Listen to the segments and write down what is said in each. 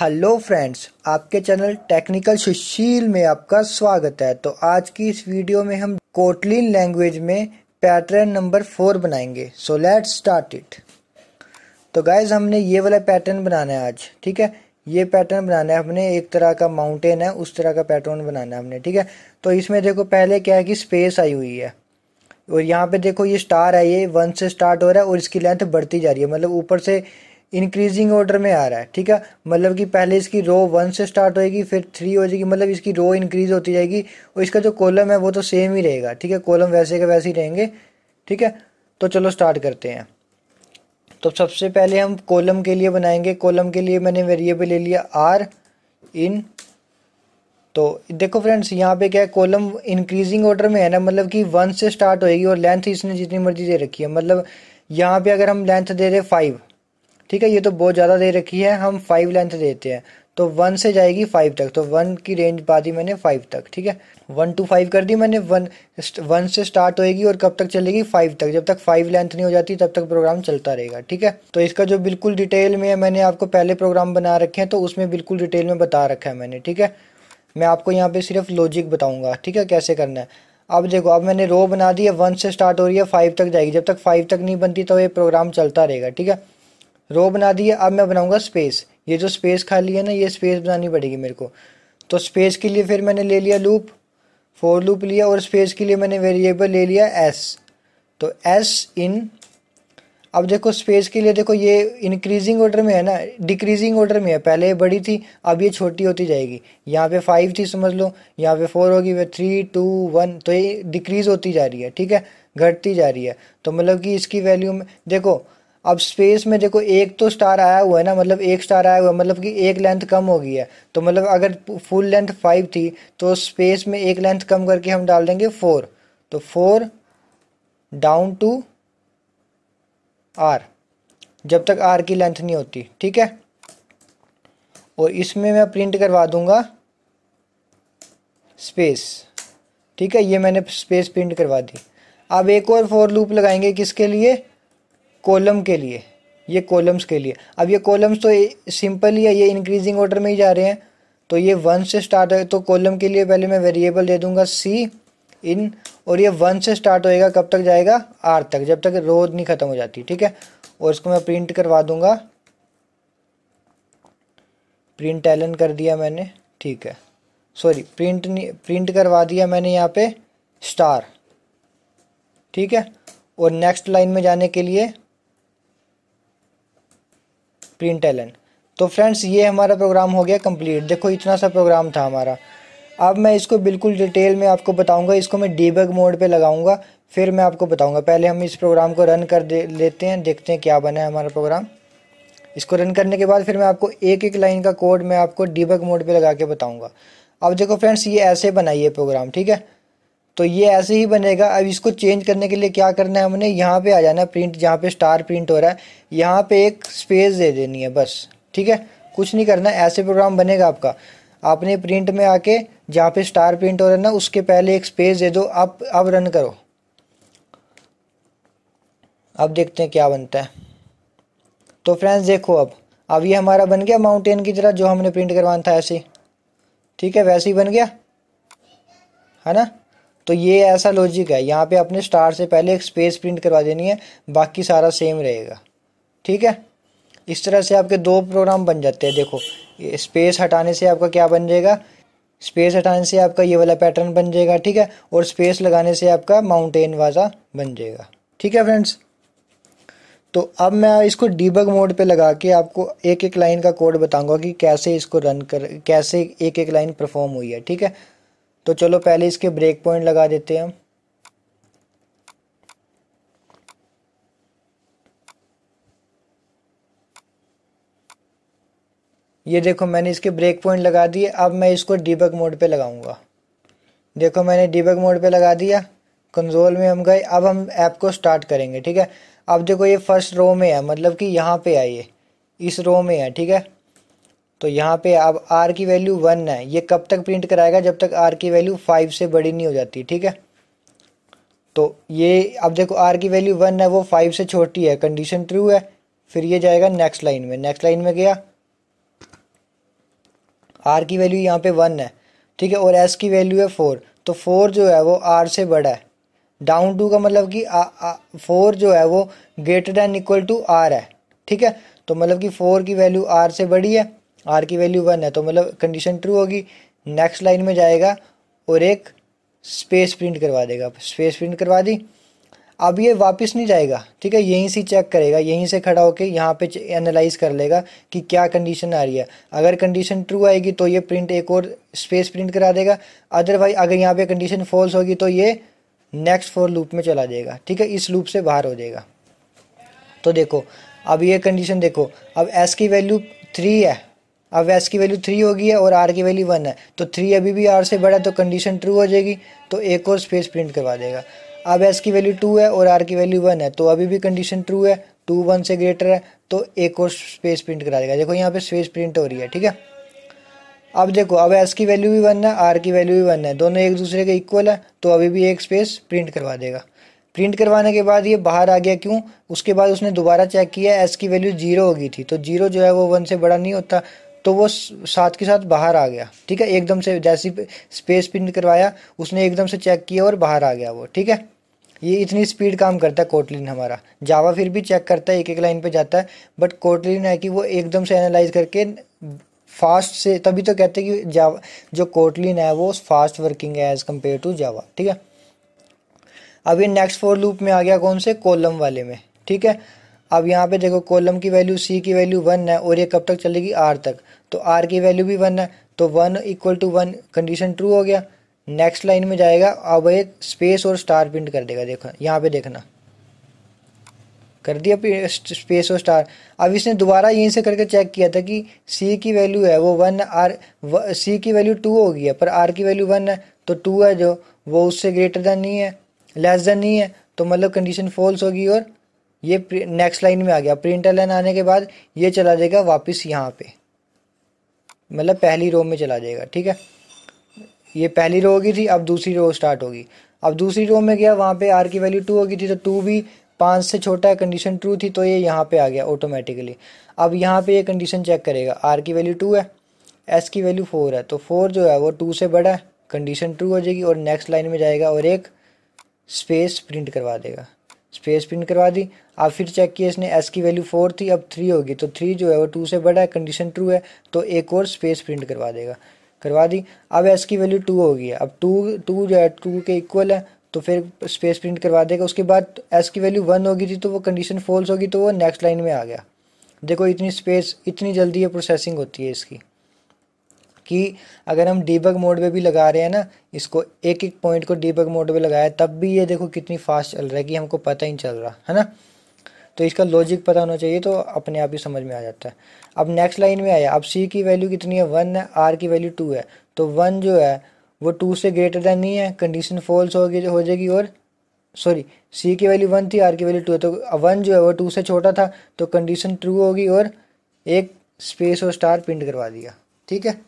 hello friends आपके channel technical Sushil में आपका स्वागत है तो आज की इस वीडियो में हम कोटलिन लैंग्वेज में पैटर्न नंबर फोर बनाएंगे सो लेट्स स्टार्ट इट तो गाइज हमने ये वाला पैटर्न बनाना है आज ठीक है ये पैटर्न बनाना है हमने एक तरह का माउंटेन है उस तरह का पैटर्न बनाना है हमने ठीक है तो इसमें देखो पहले क्या है कि स्पेस आई हुई है और यहाँ पे देखो ये स्टार है ये वन से स्टार्ट हो रहा है और इसकी लेंथ बढ़ती जा रही है मतलब ऊपर से इंक्रीजिंग ऑर्डर में आ रहा है ठीक है मतलब कि पहले इसकी रो वन से स्टार्ट होएगी फिर थ्री हो जाएगी मतलब इसकी रो इंक्रीज होती जाएगी और इसका जो कॉलम है वो तो सेम ही रहेगा ठीक है कॉलम वैसे के वैसे ही रहेंगे ठीक है तो चलो स्टार्ट करते हैं तो सबसे पहले हम कॉलम के लिए बनाएंगे कॉलम के लिए मैंने वेरिएबल ले लिया आर इन तो देखो फ्रेंड्स यहाँ पे क्या है कॉलम इंक्रीजिंग ऑर्डर में है ना मतलब कि वन से स्टार्ट होएगी और लेंथ इसने जितनी मर्जी दे रखी है मतलब यहाँ पे अगर हम लेंथ दे रहे फाइव ठीक है ये तो बहुत ज़्यादा दे रखी है हम फाइव लेंथ देते हैं तो वन से जाएगी फाइव तक तो वन की रेंज पा दी मैंने फाइव तक ठीक है वन टू फाइव कर दी मैंने वन वन से स्टार्ट होएगी और कब तक चलेगी फाइव तक जब तक फाइव लेंथ नहीं हो जाती तब तक प्रोग्राम चलता रहेगा ठीक है तो इसका जो बिल्कुल डिटेल में मैंने आपको पहले प्रोग्राम बना रखे हैं तो उसमें बिल्कुल डिटेल में बता रखा है मैंने ठीक है मैं आपको यहाँ पे सिर्फ लॉजिक बताऊंगा ठीक है कैसे करना है अब देखो अब मैंने रो बना दी है वन से स्टार्ट हो रही है फाइव तक जाएगी जब तक फाइव तक नहीं बनती तो ये प्रोग्राम चलता रहेगा ठीक है रो बना दिए अब मैं बनाऊंगा स्पेस ये जो स्पेस खाली है ना ये स्पेस बनानी पड़ेगी मेरे को तो स्पेस के लिए फिर मैंने ले लिया लूप फोर लूप लिया और स्पेस के लिए मैंने वेरिएबल ले लिया एस तो एस इन अब देखो स्पेस के लिए देखो ये इंक्रीजिंग ऑर्डर में है ना डिक्रीजिंग ऑर्डर में है पहले ये बड़ी थी अब ये छोटी होती जाएगी यहाँ पे फाइव थी समझ लो यहाँ पे फोर होगी वह थ्री टू वन तो ये डिक्रीज होती जा रही है ठीक है घटती जा रही है तो मतलब कि इसकी वैल्यू में देखो अब स्पेस में देखो एक तो स्टार आया हुआ है ना मतलब एक स्टार आया हुआ है मतलब कि एक लेंथ कम हो गई है तो मतलब अगर फुल लेंथ फाइव थी तो स्पेस में एक लेंथ कम करके हम डाल देंगे फोर तो फोर डाउन टू आर जब तक आर की लेंथ नहीं होती ठीक है और इसमें मैं प्रिंट करवा दूंगा स्पेस ठीक है ये मैंने स्पेस प्रिंट करवा दी अब एक और फोर लूप लगाएंगे किसके लिए कॉलम के लिए ये कॉलम्स के लिए अब ये कॉलम्स तो सिंपल ही है ये इंक्रीजिंग ऑर्डर में ही जा रहे हैं तो ये वन से स्टार्ट है तो कॉलम के लिए पहले मैं वेरिएबल दे दूंगा सी इन और ये वन से स्टार्ट होएगा कब तक जाएगा आर तक जब तक रोज नहीं ख़त्म हो जाती ठीक है और इसको मैं प्रिंट करवा दूंगा प्रिंट एलन कर दिया मैंने ठीक है सॉरी प्रिंट नहीं प्रिंट करवा दिया मैंने यहाँ पे स्टार ठीक है और नेक्स्ट लाइन में जाने के लिए प्रिंट एलन तो फ्रेंड्स ये हमारा प्रोग्राम हो गया कंप्लीट देखो इतना सा प्रोग्राम था हमारा अब मैं इसको बिल्कुल डिटेल में आपको बताऊंगा इसको मैं डीबग मोड पे लगाऊंगा फिर मैं आपको बताऊंगा पहले हम इस प्रोग्राम को रन कर दे लेते हैं देखते हैं क्या बना है हमारा प्रोग्राम इसको रन करने के बाद फिर मैं आपको एक एक लाइन का कोड मैं आपको डीबग मोड पर लगा के बताऊँगा अब देखो फ्रेंड्स ये ऐसे बनाइए प्रोग्राम ठीक है तो ये ऐसे ही बनेगा अब इसको चेंज करने के लिए क्या करना है हमने यहाँ पे आ जाना है प्रिंट जहाँ पे स्टार प्रिंट हो रहा है यहाँ पे एक स्पेस दे देनी है बस ठीक है कुछ नहीं करना ऐसे प्रोग्राम बनेगा आपका आपने प्रिंट में आके जहाँ पे स्टार प्रिंट हो रहा है ना उसके पहले एक स्पेस दे दो अब अब रन करो अब देखते हैं क्या बनता है तो फ्रेंड्स देखो अब अब ये हमारा बन गया माउंटेन की तरह जो हमने प्रिंट करवाना था ऐसे ठीक है वैसे ही बन गया है ना तो ये ऐसा लॉजिक है यहाँ पे अपने स्टार से पहले एक स्पेस प्रिंट करवा देनी है बाकी सारा सेम रहेगा ठीक है इस तरह से आपके दो प्रोग्राम बन जाते हैं देखो स्पेस हटाने से आपका क्या बन जाएगा स्पेस हटाने से आपका ये वाला पैटर्न बन जाएगा ठीक है और स्पेस लगाने से आपका माउंटेन वाजा बन जाएगा ठीक है फ्रेंड्स तो अब मैं इसको डीबग मोड पे लगा के आपको एक एक लाइन का कोड बताऊंगा कि कैसे इसको रन कर कैसे एक एक लाइन परफॉर्म हुई है ठीक है तो चलो पहले इसके ब्रेक पॉइंट लगा देते हैं हम ये देखो मैंने इसके ब्रेक पॉइंट लगा दिए अब मैं इसको डीबग मोड पे लगाऊंगा देखो मैंने डीबग मोड पे लगा दिया कंजोल में हम गए अब हम ऐप को स्टार्ट करेंगे ठीक है अब देखो ये फर्स्ट रो में है मतलब कि यहाँ पे है ये इस रो में है ठीक है तो यहाँ पे अब आर की वैल्यू वन है ये कब तक प्रिंट कराएगा जब तक आर की वैल्यू फाइव से बड़ी नहीं हो जाती ठीक है तो ये अब देखो आर की वैल्यू वन है वो फाइव से छोटी है कंडीशन ट्रू है फिर ये जाएगा नेक्स्ट लाइन में नेक्स्ट लाइन में गया आर की वैल्यू यहाँ पे वन है ठीक है और एस की वैल्यू है फोर तो फोर जो है वो आर से बड़ा है डाउन टू का मतलब कि फोर जो है वो greater than equal to R है ठीक है तो मतलब कि फोर की वैल्यू आर से बड़ी है आर की वैल्यू वन है तो मतलब कंडीशन ट्रू होगी नेक्स्ट लाइन में जाएगा और एक स्पेस प्रिंट करवा देगा स्पेस प्रिंट करवा दी अब ये वापस नहीं जाएगा ठीक है यहीं से चेक करेगा यहीं से खड़ा होकर यहाँ पे एनालाइज कर लेगा कि क्या कंडीशन आ रही है अगर कंडीशन ट्रू आएगी तो ये प्रिंट एक और स्पेस प्रिंट करा देगा अदरवाइज अगर यहाँ पे कंडीशन फॉल्स होगी तो ये नेक्स्ट फोर लूप में चला जाएगा ठीक है इस लूप से बाहर हो जाएगा तो देखो अब ये कंडीशन देखो अब एस की वैल्यू थ्री है अब एस की वैल्यू थ्री होगी है और आर की वैल्यू वन है तो थ्री अभी भी आर से बड़ा तो कंडीशन ट्रू हो जाएगी तो एक और स्पेस प्रिंट करवा देगा अब एस की वैल्यू टू है और आर की वैल्यू वन है तो अभी भी कंडीशन ट्रू है टू वन से ग्रेटर है तो एक और स्पेस प्रिंट करा देगा देखो यहाँ पे स्पेस प्रिंट हो रही है ठीक है अब देखो अब एस की वैल्यू भी वन है आर की वैल्यू भी वन है दोनों एक दूसरे के इक्वल है तो अभी भी एक स्पेस प्रिंट करवा देगा प्रिंट करवाने के बाद ये बाहर आ गया क्यों उसके बाद उसने दोबारा चेक किया एस की वैल्यू जीरो हो गई थी तो जीरो जो है वो वन से बड़ा नहीं होता तो वो साथ के साथ बाहर आ गया ठीक है एकदम से जैसी स्पेस प्रिंट करवाया उसने एकदम से चेक किया और बाहर आ गया वो ठीक है ये इतनी स्पीड काम करता है कोटलिन हमारा जावा फिर भी चेक करता है एक एक लाइन पे जाता है बट कोटलिन है कि वो एकदम से एनालाइज करके फास्ट से तभी तो कहते हैं कि जावा जो कोटलिन है वो फास्ट वर्किंग है एज कम्पेयर टू जावा ठीक है अब ये नेक्स्ट फोर लूप में आ गया कौन से कोलम वाले में ठीक है अब यहाँ पे देखो कोलम की वैल्यू सी की वैल्यू वन है और ये कब तक चलेगी आर तक तो आर की वैल्यू भी वन है तो one equal to one condition true हो गया नेक्स्ट लाइन में जाएगा अब एक स्पेस और स्टार प्रिंट कर देगा देखो यहाँ पे देखना कर दिया स्पेस और स्टार अब इसने दोबारा यहीं से करके चेक किया था कि सी की वैल्यू है वो वन आर सी की वैल्यू टू होगी है पर आर की वैल्यू वन है तो टू है जो वो उससे ग्रेटर देन नहीं है लेस देन नहीं है तो मतलब कंडीशन फॉल्स होगी और ये नेक्स्ट लाइन में आ गया प्रिंटर लाइन आने के बाद ये चला जाएगा वापस यहाँ पे मतलब पहली रो में चला जाएगा ठीक है ये पहली रो होगी थी अब दूसरी रो स्टार्ट होगी अब दूसरी रो में गया वहाँ पे आर की वैल्यू टू होगी थी तो टू भी पाँच से छोटा है कंडीशन ट्रू थी तो ये यहाँ पे आ गया ऑटोमेटिकली अब यहाँ पे ये कंडीशन चेक करेगा आर की वैल्यू टू है एस की वैल्यू फोर है तो फोर जो है वो टू से बड़ा है कंडीशन ट्रू हो जाएगी और नेक्स्ट लाइन में जाएगा और एक स्पेस प्रिंट करवा देगा स्पेस प्रिंट करवा दी आप फिर चेक किया इसने एस की वैल्यू फोर थी अब थ्री होगी तो थ्री जो है वो टू से बड़ा है कंडीशन ट्रू है तो एक और स्पेस प्रिंट करवा देगा करवा दी अब एस की वैल्यू टू होगी अब टू टू जो है टू के इक्वल है तो फिर स्पेस प्रिंट करवा देगा उसके बाद एस की वैल्यू वन होगी थी तो वो कंडीशन फॉल्स होगी तो वो नेक्स्ट लाइन में आ गया देखो इतनी स्पेस इतनी जल्दी ये प्रोसेसिंग होती है इसकी कि अगर हम डीबग मोड पे भी लगा रहे हैं ना इसको एक एक पॉइंट को डीबग मोड पे लगाया तब भी ये देखो कितनी फास्ट चल रहा है कि हमको पता ही नहीं चल रहा है ना तो इसका लॉजिक पता होना चाहिए तो अपने आप ही समझ में आ जाता है अब नेक्स्ट लाइन में आया अब सी की वैल्यू कितनी है वन है आर की वैल्यू टू है तो वन जो है वो टू से ग्रेटर देन नहीं है कंडीशन फॉल्स हो गई हो जाएगी और सॉरी सी की वैल्यू वन थी आर की वैल्यू टू है तो वन जो है वो टू से छोटा था तो कंडीशन ट्रू होगी और एक स्पेस और स्टार प्रिंट करवा दिया ठीक है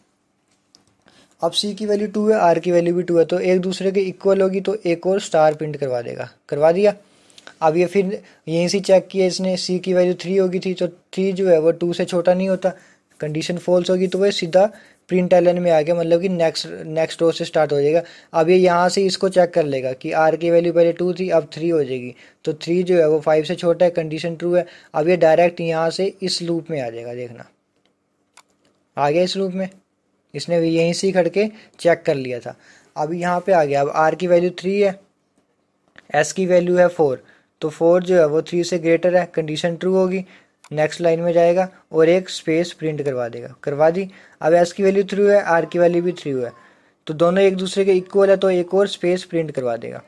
अब सी की वैल्यू टू है आर की वैल्यू भी टू है तो एक दूसरे के इक्वल होगी तो एक और स्टार प्रिंट करवा देगा करवा दिया अब ये फिर यहीं से चेक किया इसने सी की वैल्यू थ्री होगी थी तो थ्री जो है वो टू से छोटा नहीं होता कंडीशन फॉल्स होगी तो वह सीधा प्रिंट एलन में आ गया मतलब कि नेक्स्ट नेक्स्ट रो से स्टार्ट हो जाएगा अब ये यहाँ से इसको चेक कर लेगा कि आर की वैल्यू पहले टू थी अब थ्री हो जाएगी तो थ्री जो है वो फाइव से छोटा है कंडीशन ट्रू है अब ये डायरेक्ट यहाँ से इस लूप में आ जाएगा देखना आ गया इस लूप में इसने भी यहीं से खड़ के चेक कर लिया था अब यहाँ पे आ गया अब आर की वैल्यू थ्री है एस की वैल्यू है फोर तो फोर जो है वो थ्री से ग्रेटर है कंडीशन ट्रू होगी नेक्स्ट लाइन में जाएगा और एक स्पेस प्रिंट करवा देगा करवा दी अब एस की वैल्यू थ्री है आर की वैल्यू भी थ्री है तो दोनों एक दूसरे के इक्वल है तो एक और स्पेस प्रिंट करवा देगा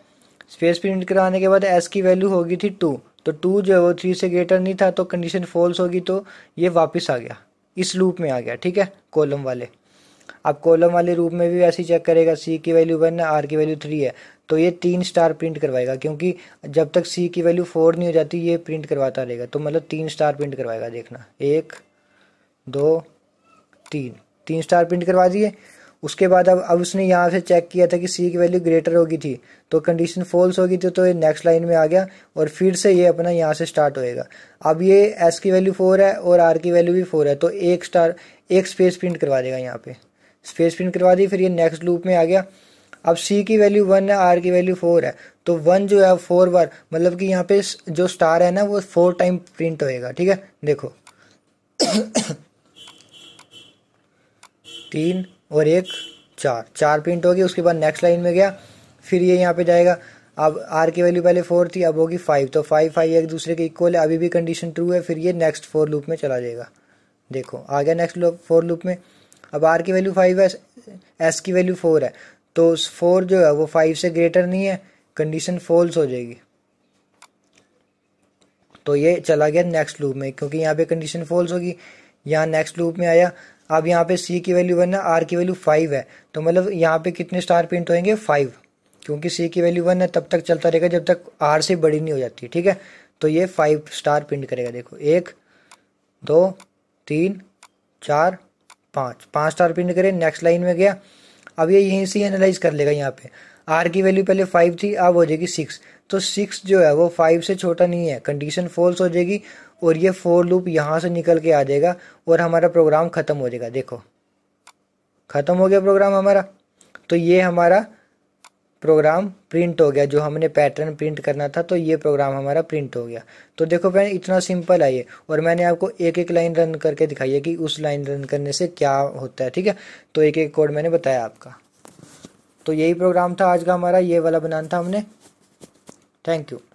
स्पेस प्रिंट करवाने के बाद एस की वैल्यू होगी थी टू तो टू जो है वो थ्री से ग्रेटर नहीं था तो कंडीशन फॉल्स होगी तो ये वापस आ गया इस लूप में आ गया ठीक है कॉलम वाले आप कॉलम वाले रूप में भी वैसे ही चेक करेगा सी की वैल्यू वन है आर की वैल्यू थ्री है तो ये तीन स्टार प्रिंट करवाएगा क्योंकि जब तक सी की वैल्यू फोर नहीं हो जाती ये प्रिंट करवाता रहेगा तो मतलब तीन स्टार प्रिंट करवाएगा देखना एक दो तीन तीन स्टार प्रिंट करवा दिए उसके बाद अब अब उसने यहाँ से चेक किया था कि सी की वैल्यू ग्रेटर होगी थी तो कंडीशन फॉल्स होगी थी तो ये नेक्स्ट लाइन में आ गया और फिर से ये अपना यहाँ से स्टार्ट होएगा अब ये एस की वैल्यू फोर है और आर की वैल्यू भी फोर है तो एक स्टार एक स्पेस प्रिंट करवा देगा यहाँ पे स्पेस प्रिंट करवा दी फिर ये नेक्स्ट लूप में आ गया अब सी की वैल्यू वन है आर की वैल्यू फोर है तो वन जो है फोर बार मतलब कि यहाँ पे जो स्टार है ना वो फोर टाइम प्रिंट होएगा ठीक है देखो तीन और एक चार चार प्रिंट होगी उसके बाद नेक्स्ट लाइन में गया फिर ये यहाँ पे जाएगा अब आर की वैल्यू पहले फोर थी अब होगी फाइव तो फाइव फाइव एक दूसरे के इक्वल है अभी भी कंडीशन ट्रू है फिर ये नेक्स्ट फोर लूप में चला जाएगा देखो आ गया नेक्स्ट फोर लूप में अब आर की वैल्यू फाइव है एस की वैल्यू फोर है तो फोर जो है वो फाइव से ग्रेटर नहीं है कंडीशन फॉल्स हो जाएगी तो ये चला गया नेक्स्ट लूप में क्योंकि यहाँ पे कंडीशन फॉल्स होगी यहाँ नेक्स्ट लूप में आया अब यहाँ पे सी की वैल्यू वन है आर की वैल्यू फाइव है तो मतलब यहाँ पे कितने स्टार प्रिंट होंगे फाइव क्योंकि सी की वैल्यू वन है तब तक चलता रहेगा जब तक आर से बड़ी नहीं हो जाती ठीक है तो ये फाइव स्टार प्रिंट करेगा देखो एक दो तीन चार पाँच पाँच स्टार प्रिंट करें नेक्स्ट लाइन में गया अब ये यहीं से एनालाइज कर लेगा यहाँ पे आर की वैल्यू पहले फाइव थी अब हो जाएगी सिक्स तो सिक्स जो है वो फाइव से छोटा नहीं है कंडीशन फॉल्स हो जाएगी और ये फोर लूप यहाँ से निकल के आ जाएगा और हमारा प्रोग्राम ख़त्म हो जाएगा देखो ख़त्म हो गया प्रोग्राम हमारा तो ये हमारा प्रोग्राम प्रिंट हो गया जो हमने पैटर्न प्रिंट करना था तो ये प्रोग्राम हमारा प्रिंट हो गया तो देखो फ्रेंड इतना सिंपल है ये और मैंने आपको एक एक लाइन रन करके दिखाई है कि उस लाइन रन करने से क्या होता है ठीक है तो एक एक कोड मैंने बताया आपका तो यही प्रोग्राम था आज का हमारा ये वाला बनाना था हमने थैंक यू